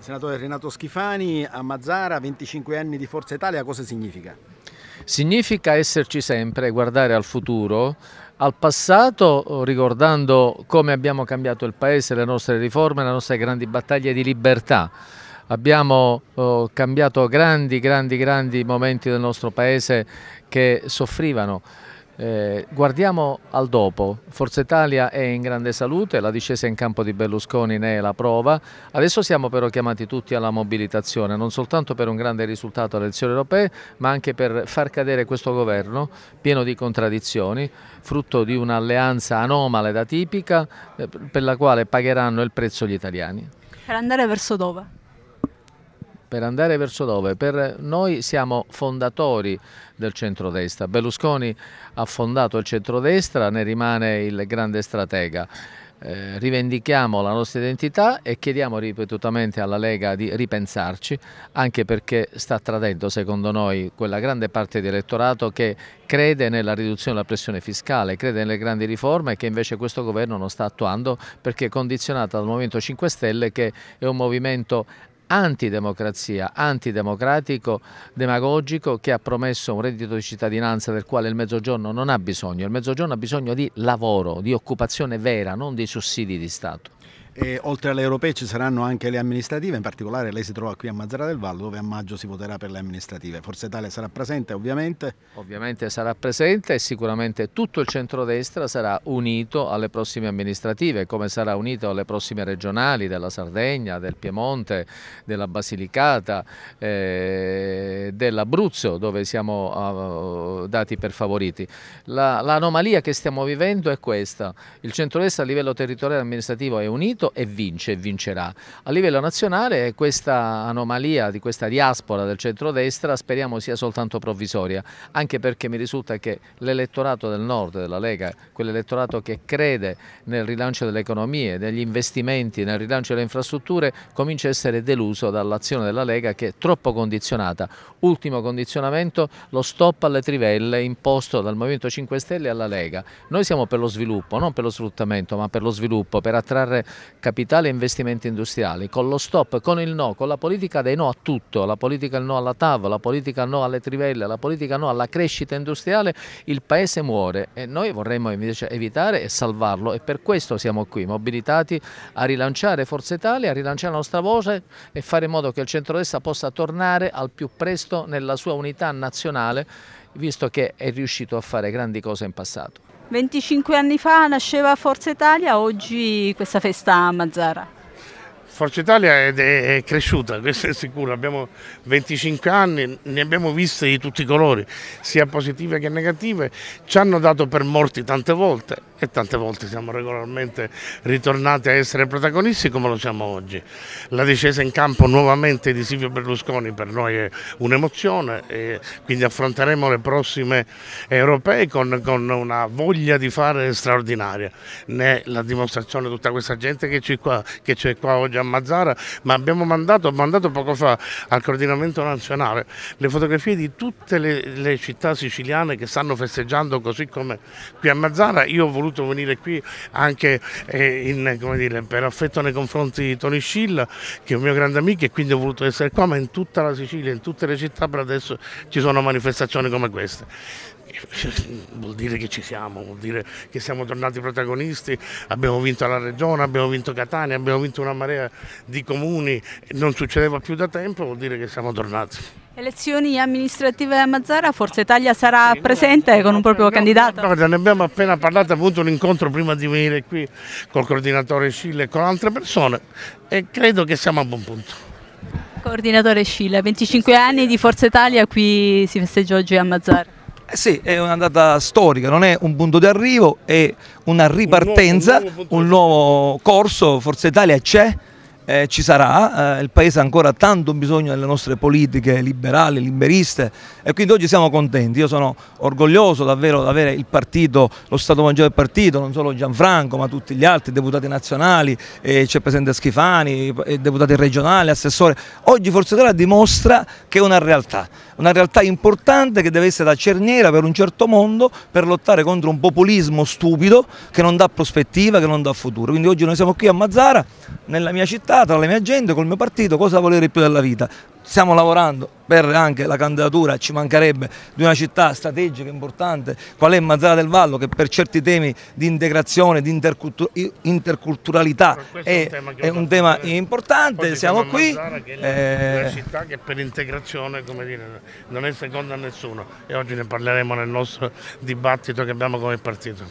Senatore Renato Schifani, a Mazzara 25 anni di Forza Italia, cosa significa? Significa esserci sempre, guardare al futuro, al passato, ricordando come abbiamo cambiato il Paese, le nostre riforme, le nostre grandi battaglie di libertà. Abbiamo eh, cambiato grandi, grandi, grandi momenti del nostro Paese che soffrivano. Eh, guardiamo al dopo, Forza Italia è in grande salute, la discesa in campo di Berlusconi ne è la prova, adesso siamo però chiamati tutti alla mobilitazione, non soltanto per un grande risultato alle elezioni europee, ma anche per far cadere questo governo pieno di contraddizioni, frutto di un'alleanza anomala ed atipica eh, per la quale pagheranno il prezzo gli italiani. Per andare verso dove? per andare verso dove? Per noi siamo fondatori del centrodestra. Berlusconi ha fondato il centrodestra, ne rimane il grande stratega. Eh, rivendichiamo la nostra identità e chiediamo ripetutamente alla Lega di ripensarci, anche perché sta tradendo, secondo noi, quella grande parte di elettorato che crede nella riduzione della pressione fiscale, crede nelle grandi riforme che invece questo governo non sta attuando perché è condizionata dal Movimento 5 Stelle che è un movimento antidemocrazia, antidemocratico, demagogico che ha promesso un reddito di cittadinanza del quale il Mezzogiorno non ha bisogno, il Mezzogiorno ha bisogno di lavoro, di occupazione vera, non di sussidi di Stato. E oltre alle europee ci saranno anche le amministrative, in particolare lei si trova qui a Mazzara del Vallo dove a maggio si voterà per le amministrative. Forse Italia sarà presente ovviamente? Ovviamente sarà presente e sicuramente tutto il centrodestra sarà unito alle prossime amministrative, come sarà unito alle prossime regionali della Sardegna, del Piemonte, della Basilicata, eh, dell'Abruzzo dove siamo uh, dati per favoriti. L'anomalia che stiamo vivendo è questa, il centrodestra a livello territoriale e amministrativo è unito questo e vince e vincerà. A livello nazionale questa anomalia di questa diaspora del centrodestra speriamo sia soltanto provvisoria, anche perché mi risulta che l'elettorato del nord della Lega, quell'elettorato che crede nel rilancio delle economie, degli investimenti, nel rilancio delle infrastrutture, comincia a essere deluso dall'azione della Lega che è troppo condizionata. Ultimo condizionamento, lo stop alle trivelle imposto dal Movimento 5 Stelle alla Lega. Noi siamo per lo sviluppo, non per lo sfruttamento, ma per lo sviluppo, per attrarre capitale e investimenti industriali, con lo stop, con il no, con la politica dei no a tutto, la politica no alla TAV, la politica no alle trivelle, la politica no alla crescita industriale, il Paese muore e noi vorremmo invece evitare e salvarlo e per questo siamo qui, mobilitati a rilanciare Forza Italia, a rilanciare la nostra voce e fare in modo che il centrodestra possa tornare al più presto nella sua unità nazionale, visto che è riuscito a fare grandi cose in passato. 25 anni fa nasceva Forza Italia, oggi questa festa a Mazzara. Forza Italia è, è, cresciuta, questo è sicuro, abbiamo 25 anni, ne abbiamo viste di tutti i colori, sia positive che negative, ci hanno dato per morti tante volte, e tante volte siamo regolarmente ritornati a essere protagonisti come lo siamo oggi. La discesa in campo nuovamente di Silvio Berlusconi per noi è un'emozione e quindi affronteremo le prossime europee con, con una voglia di fare straordinaria. Ne è la dimostrazione tutta questa gente che c'è qua, qua, oggi a Mazzara, ma abbiamo mandato, mandato poco fa al coordinamento nazionale le fotografie di tutte le, le città siciliane che stanno festeggiando così come qui a Mazzara. Io ho voluto voluto venire qui anche eh, in, dire, per affetto nei confronti di Tony Scilla che è un mio grande amico e quindi ho voluto essere qua ma in tutta la Sicilia, in tutte le città per adesso ci sono manifestazioni come queste vuol dire che ci siamo, vuol dire che siamo tornati protagonisti, abbiamo vinto la regione, abbiamo vinto Catania, abbiamo vinto una marea di comuni, non succedeva più da tempo, vuol dire che siamo tornati. Elezioni amministrative a Mazzara, Forza Italia sarà presente con un proprio candidato? No, ne abbiamo appena parlato, abbiamo avuto un incontro prima di venire qui col coordinatore Scille e con altre persone e credo che siamo a buon punto. Coordinatore Scille, 25 anni di Forza Italia, qui si festeggia oggi a Mazzara. Eh sì, è una data storica, non è un punto di arrivo, è una ripartenza, un nuovo, un nuovo, un nuovo corso, Forza Italia c'è, eh, ci sarà, eh, il Paese ha ancora tanto bisogno delle nostre politiche liberali, liberiste e quindi oggi siamo contenti, io sono orgoglioso davvero di avere il partito, lo Stato Maggiore del partito, non solo Gianfranco ma tutti gli altri, deputati nazionali, eh, c'è Presidente Schifani, deputati regionali, assessore, oggi Forza Italia dimostra che è una realtà, una realtà importante che deve essere da cerniera per un certo mondo per lottare contro un populismo stupido che non dà prospettiva, che non dà futuro, quindi oggi noi siamo qui a Mazzara, nella mia città, ah, tra le mie agende, col mio partito, cosa volere più della vita? stiamo lavorando per anche la candidatura, ci mancherebbe, di una città strategica, importante, qual è Mazzara del Vallo, che per certi temi di integrazione, di intercultur interculturalità è, è, un tema, è un tema importante, siamo qui. Mazzara, che è eh... una città che per integrazione dire, non è seconda a nessuno e oggi ne parleremo nel nostro dibattito che abbiamo come partito.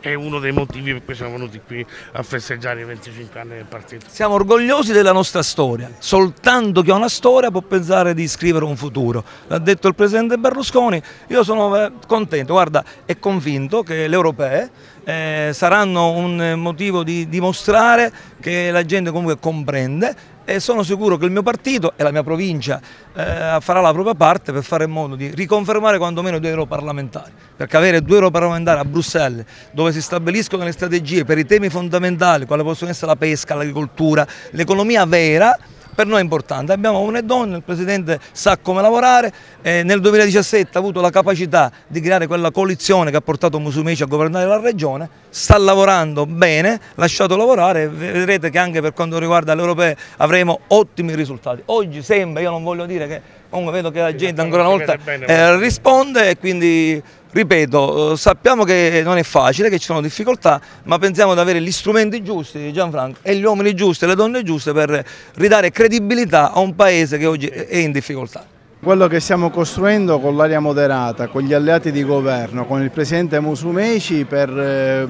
È uno dei motivi per cui siamo venuti qui a festeggiare i 25 anni del partito. Siamo orgogliosi della nostra storia, soltanto che è una storia può pensare di scrivere un futuro. L'ha detto il Presidente Berlusconi, io sono eh, contento guarda, è convinto che le europee eh, saranno un eh, motivo di dimostrare che la gente comunque comprende e sono sicuro che il mio partito e la mia provincia eh, farà la propria parte per fare in modo di riconfermare quantomeno due europarlamentari, perché avere due europarlamentari a Bruxelles dove si stabiliscono le strategie per i temi fondamentali quali possono essere la pesca, l'agricoltura, l'economia vera per noi è importante. Abbiamo e donna, il Presidente sa come lavorare, eh, nel 2017 ha avuto la capacità di creare quella coalizione che ha portato Musumeci a governare la Regione, sta lavorando bene, lasciato lavorare, vedrete che anche per quanto riguarda le europee avremo ottimi risultati. Oggi sembra, io non voglio dire che Comunque vedo che la gente ancora una volta eh, risponde e quindi ripeto, eh, sappiamo che non è facile, che ci sono difficoltà, ma pensiamo di avere gli strumenti giusti, Gianfranco, e gli uomini giusti e le donne giuste per ridare credibilità a un paese che oggi è in difficoltà. Quello che stiamo costruendo con l'area moderata, con gli alleati di governo, con il presidente Musumeci per eh,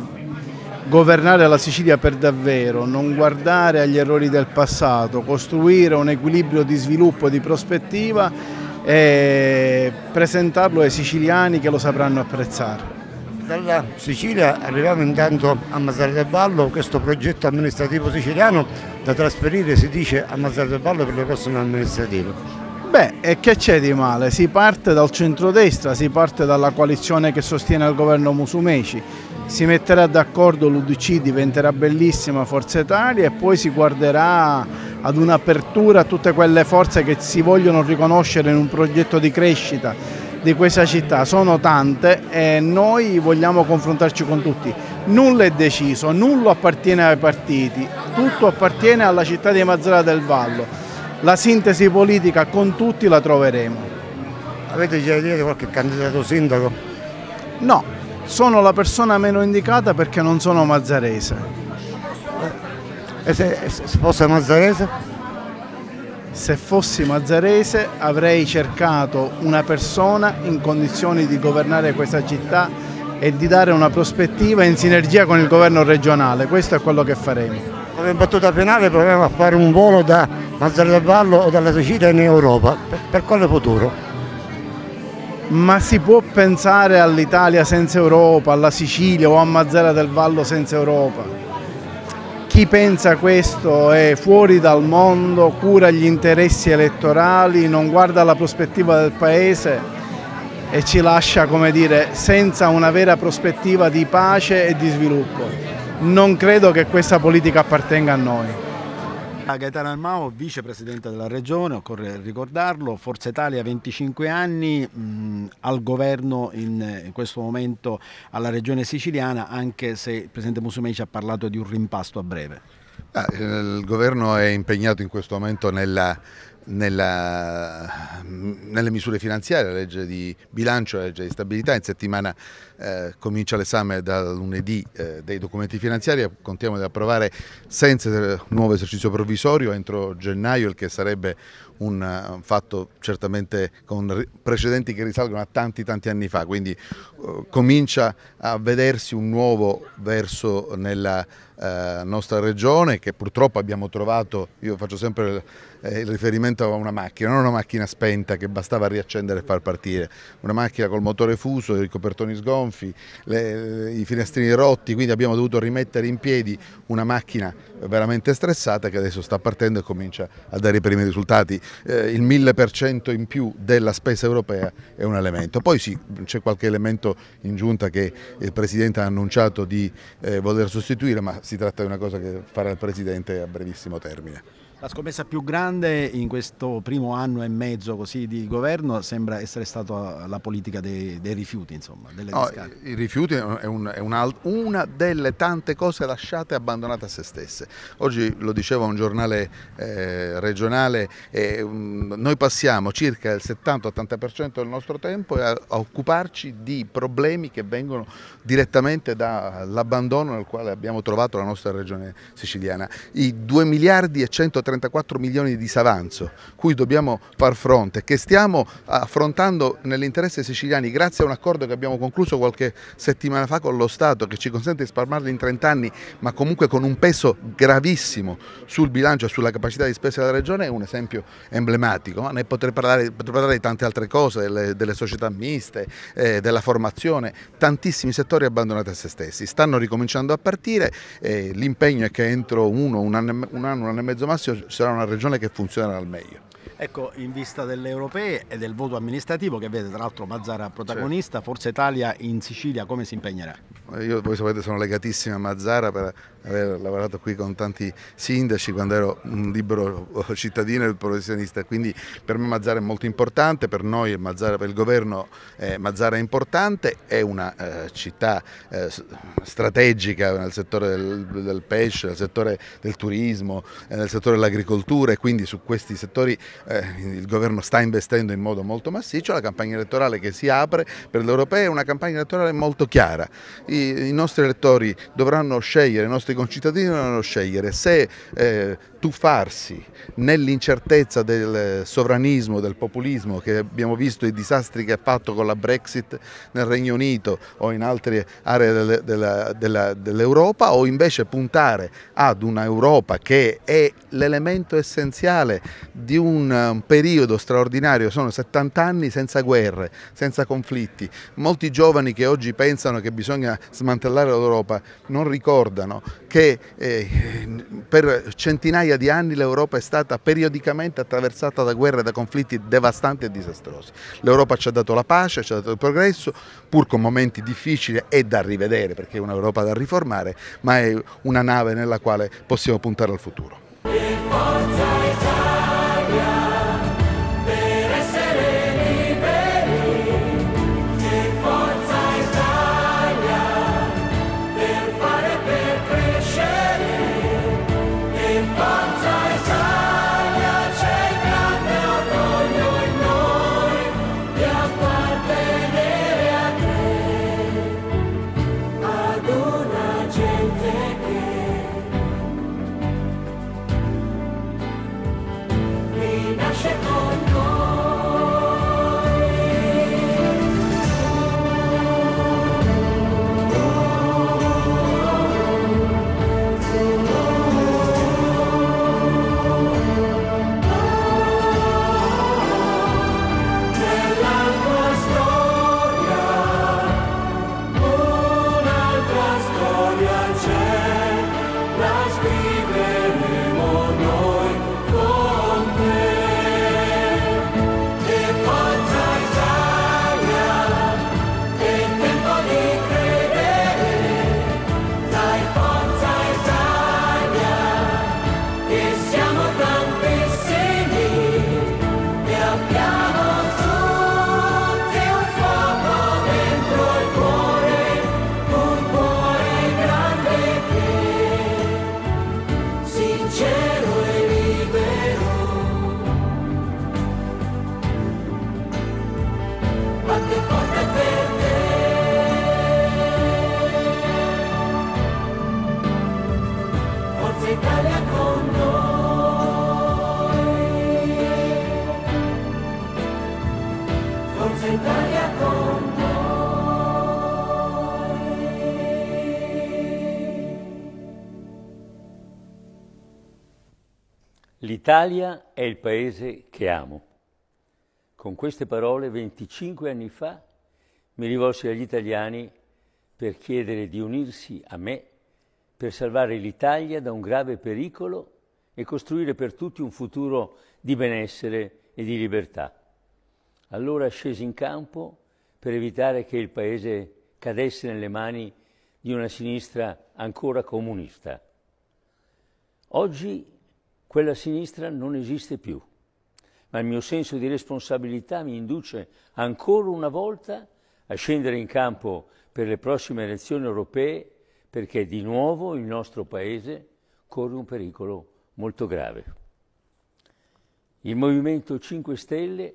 governare la Sicilia per davvero, non guardare agli errori del passato, costruire un equilibrio di sviluppo, e di prospettiva e presentarlo ai siciliani che lo sapranno apprezzare. Dalla Sicilia arriviamo intanto a Mazzara del Vallo, questo progetto amministrativo siciliano da trasferire si dice a Mazzara del Vallo per le prossime amministrative. Beh, e che c'è di male? Si parte dal centrodestra, si parte dalla coalizione che sostiene il governo Musumeci, si metterà d'accordo l'Udc, diventerà bellissima Forza Italia e poi si guarderà ad un'apertura a tutte quelle forze che si vogliono riconoscere in un progetto di crescita di questa città. Sono tante e noi vogliamo confrontarci con tutti. Nulla è deciso, nulla appartiene ai partiti, tutto appartiene alla città di Mazzara del Vallo. La sintesi politica con tutti la troveremo. Avete già idea di qualche candidato sindaco? No, sono la persona meno indicata perché non sono mazzarese. E se, se fosse mazzarese? Se fossi mazzarese avrei cercato una persona in condizioni di governare questa città e di dare una prospettiva in sinergia con il governo regionale, questo è quello che faremo. Come battuta penale proviamo a fare un volo da Mazzarello o dalla Sicilia in Europa, per, per quale futuro? ma si può pensare all'Italia senza Europa, alla Sicilia o a Mazzara del Vallo senza Europa. Chi pensa questo è fuori dal mondo, cura gli interessi elettorali, non guarda la prospettiva del Paese e ci lascia, come dire, senza una vera prospettiva di pace e di sviluppo. Non credo che questa politica appartenga a noi. Gaetano Almao, vicepresidente della regione, occorre ricordarlo, Forza Italia 25 anni mh, mm, al governo in, in, questo momento alla regione siciliana, anche se il presidente Musumei ci ha parlato di un rimpasto a breve. Ah, il governo è impegnato in questo momento nella, nella, nelle misure finanziarie, la legge di bilancio, la legge di stabilità, in settimana eh, comincia l'esame dal lunedì eh, dei documenti finanziari, contiamo di approvare senza nuovo esercizio provvisorio entro gennaio, il che sarebbe un uh, fatto certamente con precedenti che risalgono a tanti tanti anni fa, quindi uh, comincia a vedersi un nuovo verso nella uh, nostra regione che purtroppo abbiamo trovato, io faccio sempre eh, il riferimento a una macchina, non una macchina spenta che bastava riaccendere e far partire, una macchina col motore fuso, i copertoni sgombri, gonfi, le, i finestrini rotti, quindi abbiamo dovuto rimettere in piedi una macchina veramente stressata che adesso sta partendo e comincia a dare i primi risultati. Eh, il 1000% in più della spesa europea è un elemento. Poi sì, c'è qualche elemento in giunta che il Presidente ha annunciato di eh, voler sostituire, ma si tratta di una cosa che farà il Presidente a brevissimo termine. La scommessa più grande in questo primo anno e mezzo di governo sembra essere stata la politica dei, dei rifiuti, insomma, no, I rifiuti è, un, è un, una delle tante cose lasciate e abbandonate a se stesse. Oggi lo diceva un giornale eh, regionale, eh, noi passiamo circa il 70-80% del nostro tempo a, a occuparci di problemi che vengono direttamente dall'abbandono nel quale abbiamo trovato la nostra regione siciliana. I 2 miliardi e 130 34 milioni di disavanzo cui dobbiamo far fronte, che stiamo affrontando nell'interesse siciliani grazie a un accordo che abbiamo concluso qualche settimana fa con lo Stato che ci consente di spalmarli in 30 anni ma comunque con un peso gravissimo sul bilancio e sulla capacità di spesa della Regione è un esempio emblematico, ma ne potrei parlare, potrei parlare di tante altre cose, delle, delle società miste, eh, della formazione, tantissimi settori abbandonati a se stessi, stanno ricominciando a partire, eh, l'impegno è che entro uno, un anno, un anno, un anno e mezzo massimo sarà una regione che funzionerà al meglio. Ecco, in vista delle europee e del voto amministrativo che vede tra l'altro Mazzara protagonista, certo. Forza Italia in Sicilia come si impegnerà? Io, voi sapete, sono legatissimo a Mazzara per aver lavorato qui con tanti sindaci quando ero un libero cittadino e professionista, quindi per me Mazzara è molto importante, per noi Mazzara, per il governo eh, Mazzara è importante, è una eh, città eh, strategica nel settore del, del, pesce, nel settore del turismo, eh, nel settore dell'agricoltura e quindi su questi settori eh, il governo sta investendo in modo molto massiccio, la campagna elettorale che si apre per l'Europea è una campagna elettorale molto chiara. I, i nostri elettori dovranno scegliere, i nostri concittadini dovranno scegliere se eh, tuffarsi nell'incertezza del sovranismo, del populismo che abbiamo visto i disastri che ha fatto con la Brexit nel Regno Unito o in altre aree dell'Europa o invece puntare ad un'Europa che è l'elemento essenziale di un un periodo straordinario, sono 70 anni senza guerre, senza conflitti. Molti giovani che oggi pensano che bisogna smantellare l'Europa non ricordano che eh, per centinaia di anni l'Europa è stata periodicamente attraversata da guerre e da conflitti devastanti e disastrosi. L'Europa ci ha dato la pace, ci ha dato il progresso, pur con momenti difficili e da rivedere perché è un'Europa da riformare, ma è una nave nella quale possiamo puntare al futuro. l'Italia è il paese che amo. Con queste parole 25 anni fa mi rivolsi agli italiani per chiedere di unirsi a me per salvare l'Italia da un grave pericolo e costruire per tutti un futuro di benessere e di libertà. Allora scesi in campo per evitare che il paese cadesse nelle mani di una sinistra ancora comunista. Oggi quella sinistra non esiste più, ma il mio senso di responsabilità mi induce ancora una volta a scendere in campo per le prossime elezioni europee perché di nuovo il nostro Paese corre un pericolo molto grave. Il Movimento 5 Stelle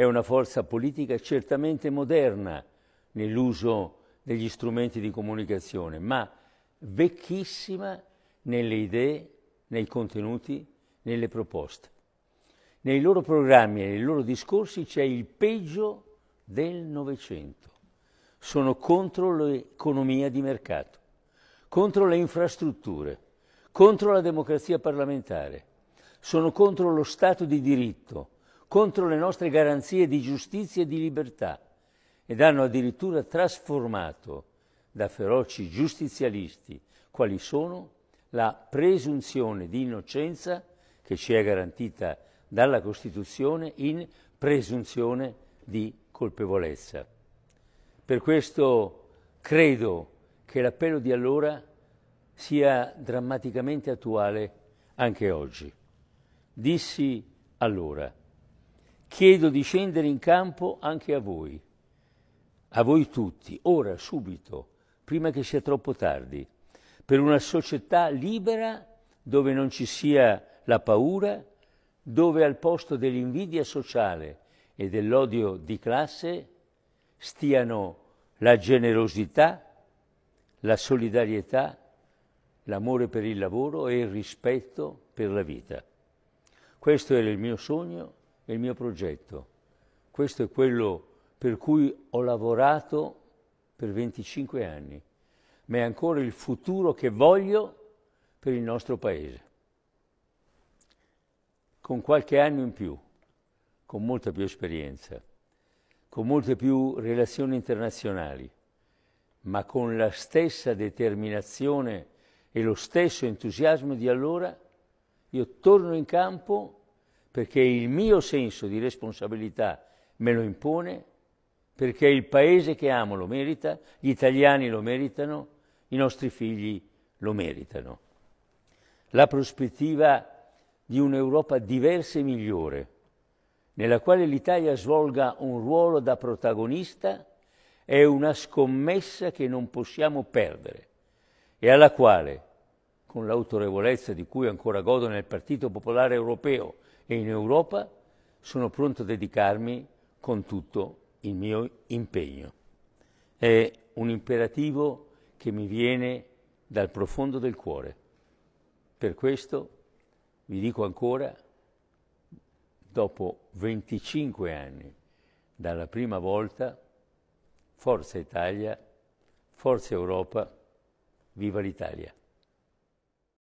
è una forza politica certamente moderna nell'uso degli strumenti di comunicazione, ma vecchissima nelle idee, nei contenuti, nelle proposte. Nei loro programmi e nei loro discorsi c'è il peggio del Novecento. Sono contro l'economia di mercato, contro le infrastrutture, contro la democrazia parlamentare, sono contro lo Stato di diritto, contro le nostre garanzie di giustizia e di libertà ed hanno addirittura trasformato da feroci giustizialisti quali sono la presunzione di innocenza che ci è garantita dalla Costituzione in presunzione di colpevolezza. Per questo credo che l'appello di allora sia drammaticamente attuale anche oggi. Dissi allora, chiedo di scendere in campo anche a voi, a voi tutti, ora, subito, prima che sia troppo tardi, per una società libera dove non ci sia la paura, dove al posto dell'invidia sociale e dell'odio di classe stiano la generosità, la solidarietà, l'amore per il lavoro e il rispetto per la vita. Questo era il mio sogno è il mio progetto, questo è quello per cui ho lavorato per 25 anni, ma è ancora il futuro che voglio per il nostro Paese. Con qualche anno in più, con molta più esperienza, con molte più relazioni internazionali, ma con la stessa determinazione e lo stesso entusiasmo di allora, io torno in campo perché il mio senso di responsabilità me lo impone, perché il paese che amo lo merita, gli italiani lo meritano, i nostri figli lo meritano. La prospettiva di un'Europa diversa e migliore, nella quale l'Italia svolga un ruolo da protagonista, è una scommessa che non possiamo perdere e alla quale, con l'autorevolezza di cui ancora godo nel Partito Popolare Europeo, e in Europa sono pronto a dedicarmi con tutto il mio impegno. È un imperativo che mi viene dal profondo del cuore. Per questo vi dico ancora, dopo 25 anni dalla prima volta, Forza Italia, Forza Europa, viva l'Italia!